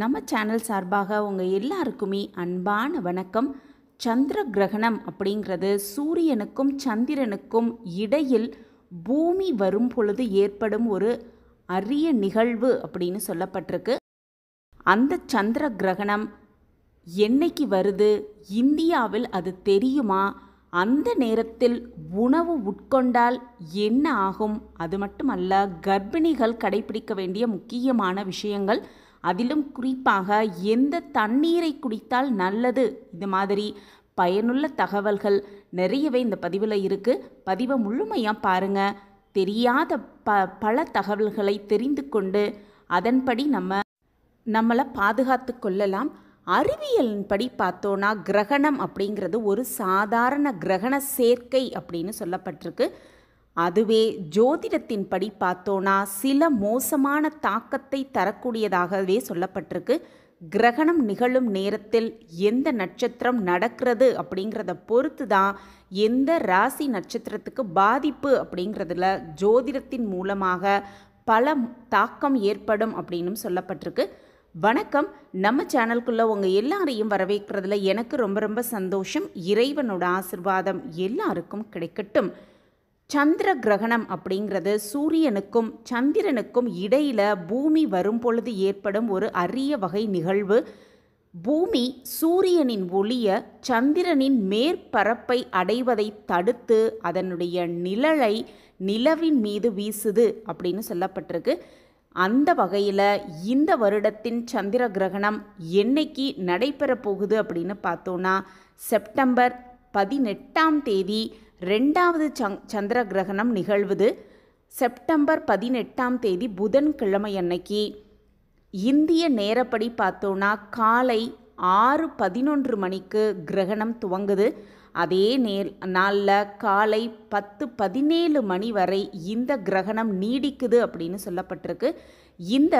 நம்ம சேனல் சார்பாக உங்கள் எல்லாருக்குமே அன்பான வணக்கம் சந்திர கிரகணம் அப்படிங்கிறது சூரியனுக்கும் சந்திரனுக்கும் இடையில் பூமி வரும் பொழுது ஏற்படும் ஒரு அரிய நிகழ்வு அப்படின்னு சொல்லப்பட்டிருக்கு அந்த சந்திர கிரகணம் என்னைக்கு வருது இந்தியாவில் அது தெரியுமா அந்த நேரத்தில் உணவு உட்கொண்டால் என்ன ஆகும் அது மட்டுமல்ல கர்ப்பிணிகள் கடைபிடிக்க வேண்டிய முக்கியமான விஷயங்கள் அதிலும் குறிப்பாக எந்த தண்ணீரை குடித்தால் நல்லது இது மாதிரி பயனுள்ள தகவல்கள் நிறையவே இந்த பதிவில் இருக்குது பதிவை முழுமையாக பாருங்கள் தெரியாத ப பல தகவல்களை தெரிந்து கொண்டு அதன்படி நம்ம நம்மளை பாதுகாத்து கொள்ளலாம் அறிவியலின்படி பார்த்தோன்னா கிரகணம் அப்படிங்கிறது ஒரு சாதாரண கிரகண சேர்க்கை அப்படின்னு சொல்லப்பட்டிருக்கு அதுவே ஜோதிடத்தின்படி பார்த்தோன்னா சில மோசமான தாக்கத்தை தரக்கூடியதாகவே சொல்லப்பட்டிருக்கு கிரகணம் நிகழும் நேரத்தில் எந்த நட்சத்திரம் நடக்கிறது அப்படிங்கிறத பொறுத்து தான் எந்த ராசி நட்சத்திரத்துக்கு பாதிப்பு அப்படிங்கிறதுல ஜோதிடத்தின் மூலமாக பல தாக்கம் ஏற்படும் அப்படின்னு சொல்லப்பட்டிருக்கு வணக்கம் நம்ம சேனல்குள்ளே உங்கள் எல்லாரையும் வரவேற்கிறதுல எனக்கு ரொம்ப ரொம்ப சந்தோஷம் இறைவனோட ஆசிர்வாதம் எல்லாருக்கும் கிடைக்கட்டும் சந்திர கிரகணம் அப்படிங்கிறது சூரியனுக்கும் சந்திரனுக்கும் இடையில் பூமி வரும் பொழுது ஏற்படும் ஒரு அரிய வகை நிகழ்வு பூமி சூரியனின் ஒளிய சந்திரனின் மேற்பரப்பை அடைவதை தடுத்து அதனுடைய நிழலை நிலவின் மீது வீசுது அப்படின்னு சொல்லப்பட்டிருக்கு அந்த வகையில் இந்த வருடத்தின் சந்திர கிரகணம் என்னைக்கு நடைபெறப் போகுது அப்படின்னு பார்த்தோன்னா செப்டம்பர் பதினெட்டாம் தேதி ரெண்டாவது சங் சந்திர கிரகணம் நிகழ்வது செப்டம்பர் பதினெட்டாம் தேதி புதன்கிழமை அன்னைக்கு இந்திய நேரப்படி பார்த்தோன்னா காலை ஆறு பதினொன்று மணிக்கு கிரகணம் துவங்குது அதே நேர் நாளில் காலை பத்து பதினேழு மணி வரை இந்த கிரகணம் நீடிக்குது அப்படின்னு சொல்லப்பட்டிருக்கு இந்த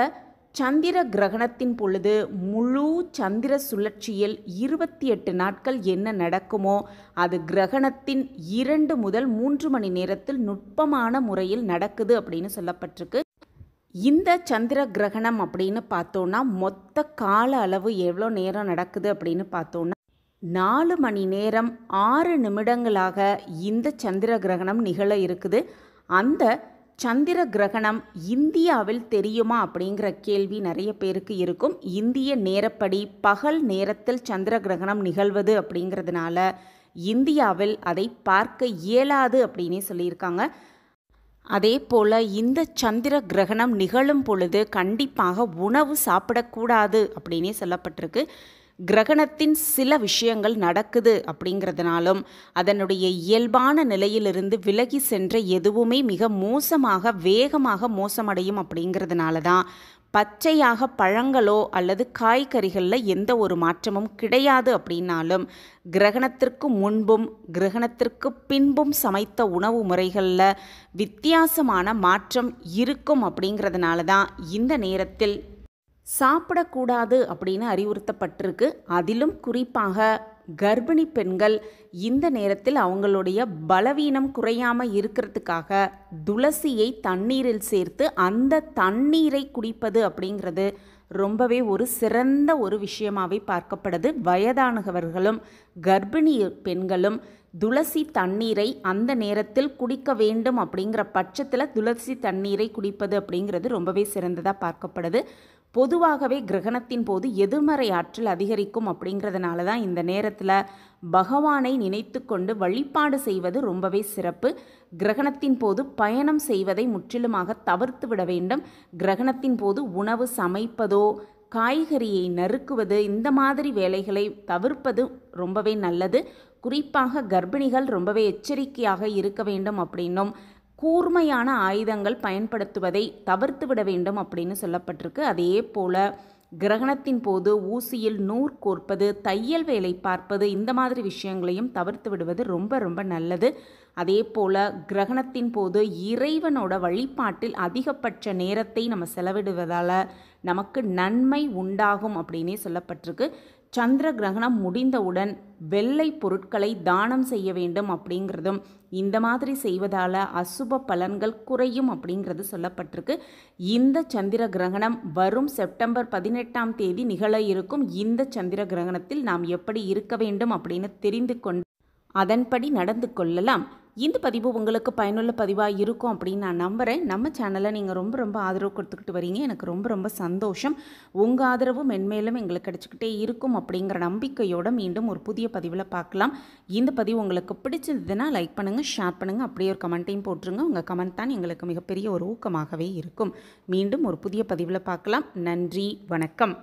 சந்திர கிரகணத்தின் பொழுது முழு சந்திர சுழற்சியில் இருபத்தி எட்டு நாட்கள் என்ன நடக்குமோ அது கிரகணத்தின் இரண்டு முதல் மூன்று மணி நேரத்தில் நுட்பமான முறையில் நடக்குது அப்படின்னு சொல்லப்பட்டிருக்கு இந்த சந்திர கிரகணம் அப்படின்னு பார்த்தோன்னா மொத்த கால அளவு எவ்வளோ நேரம் நடக்குது அப்படின்னு பார்த்தோன்னா நாலு மணி நேரம் ஆறு நிமிடங்களாக இந்த சந்திர கிரகணம் நிகழ இருக்குது அந்த சந்திர கிரகணம் இந்தியாவில் தெரியுமா அப்படிங்கிற கேள்வி நிறைய பேருக்கு இருக்கும் இந்திய நேரப்படி பகல் நேரத்தில் சந்திர கிரகணம் நிகழ்வது அப்படிங்கிறதுனால இந்தியாவில் அதை பார்க்க இயலாது அப்படின்னே சொல்லியிருக்காங்க அதே போல் இந்த சந்திர கிரகணம் நிகழும் பொழுது கண்டிப்பாக உணவு சாப்பிடக்கூடாது அப்படின்னே சொல்லப்பட்டிருக்கு கிரகணத்தின் சில விஷயங்கள் நடக்குது அப்படிங்கிறதுனாலும் அதனுடைய இயல்பான நிலையிலிருந்து விலகி சென்ற எதுவுமே மிக மோசமாக வேகமாக மோசமடையும் அப்படிங்கிறதுனால தான் பச்சையாக பழங்களோ அல்லது காய்கறிகளில் எந்த ஒரு மாற்றமும் கிடையாது அப்படின்னாலும் கிரகணத்திற்கு முன்பும் கிரகணத்திற்கு பின்பும் சமைத்த உணவு முறைகளில் வித்தியாசமான மாற்றம் இருக்கும் அப்படிங்கிறதுனால தான் இந்த நேரத்தில் சாப்பிடக்கூடாது அப்படின்னு அறிவுறுத்தப்பட்டிருக்கு அதிலும் குறிப்பாக கர்ப்பிணி பெண்கள் இந்த நேரத்தில் அவங்களுடைய பலவீனம் குறையாமல் இருக்கிறதுக்காக துளசியை தண்ணீரில் சேர்த்து அந்த தண்ணீரை குடிப்பது அப்படிங்கிறது ரொம்பவே ஒரு சிறந்த ஒரு விஷயமாகவே பார்க்கப்படுது வயதானவர்களும் கர்ப்பிணி பெண்களும் துளசி தண்ணீரை அந்த நேரத்தில் குடிக்க வேண்டும் அப்படிங்கிற பட்சத்தில் துளசி தண்ணீரை குடிப்பது அப்படிங்கிறது ரொம்பவே சிறந்ததாக பார்க்கப்படுது பொதுவாகவே கிரகணத்தின் போது எதிர்மறை ஆற்றல் அதிகரிக்கும் அப்படிங்கிறதுனால தான் இந்த நேரத்தில் பகவானை நினைத்து கொண்டு வழிபாடு செய்வது ரொம்பவே சிறப்பு கிரகணத்தின் போது பயணம் செய்வதை முற்றிலுமாக தவிர்த்து விட வேண்டும் கிரகணத்தின் போது உணவு சமைப்பதோ காய்கறியை நறுக்குவது இந்த மாதிரி வேலைகளை தவிர்ப்பது ரொம்பவே நல்லது குறிப்பாக கர்ப்பிணிகள் ரொம்பவே எச்சரிக்கையாக இருக்க வேண்டும் அப்படின்னும் கூர்மையான ஆயுதங்கள் பயன்படுத்துவதை தவிர்த்து விட வேண்டும் அப்படின்னு சொல்லப்பட்டிருக்கு அதே போல் கிரகணத்தின் போது ஊசியில் நூற் கோர்ப்பது தையல் வேலை பார்ப்பது இந்த மாதிரி விஷயங்களையும் தவிர்த்து விடுவது ரொம்ப ரொம்ப நல்லது அதே போல் கிரகணத்தின் போது இறைவனோட வழிபாட்டில் அதிகபட்ச நேரத்தை நம்ம செலவிடுவதால் நமக்கு நன்மை உண்டாகும் அப்படின்னே சொல்லப்பட்டிருக்கு சந்திர கிரகணம் முடிந்தவுடன் வெள்ளை பொருட்களை தானம் செய்ய வேண்டும் அப்படிங்கிறதும் இந்த மாதிரி செய்வதால் அசுப பலன்கள் குறையும் அப்படிங்கிறது சொல்லப்பட்டிருக்கு இந்த சந்திர கிரகணம் வரும் செப்டம்பர் பதினெட்டாம் தேதி நிகழ இருக்கும் இந்த சந்திர கிரகணத்தில் நாம் எப்படி இருக்க வேண்டும் அப்படின்னு தெரிந்து கொண்டு அதன்படி நடந்து கொள்ளலாம் இந்த பதிவு உங்களுக்கு பயனுள்ள பதிவாக இருக்கும் அப்படின்னு நான் நம்புகிறேன் நம்ம சேனலை நீங்கள் ரொம்ப ரொம்ப ஆதரவு கொடுத்துக்கிட்டு வரீங்க எனக்கு ரொம்ப ரொம்ப சந்தோஷம் உங்கள் ஆதரவு மென்மேலும் எங்களுக்கு கிடச்சிக்கிட்டே இருக்கும் அப்படிங்கிற நம்பிக்கையோடு மீண்டும் ஒரு புதிய பதிவில் பார்க்கலாம் இந்த பதிவு உங்களுக்கு பிடிச்சிருந்ததுன்னா லைக் பண்ணுங்கள் ஷேர் பண்ணுங்கள் அப்படியே ஒரு கமெண்ட்டையும் போட்டுருங்க உங்கள் கமெண்ட் தான் எங்களுக்கு மிகப்பெரிய ஒரு ஊக்கமாகவே இருக்கும் மீண்டும் ஒரு புதிய பதிவில் பார்க்கலாம் நன்றி வணக்கம்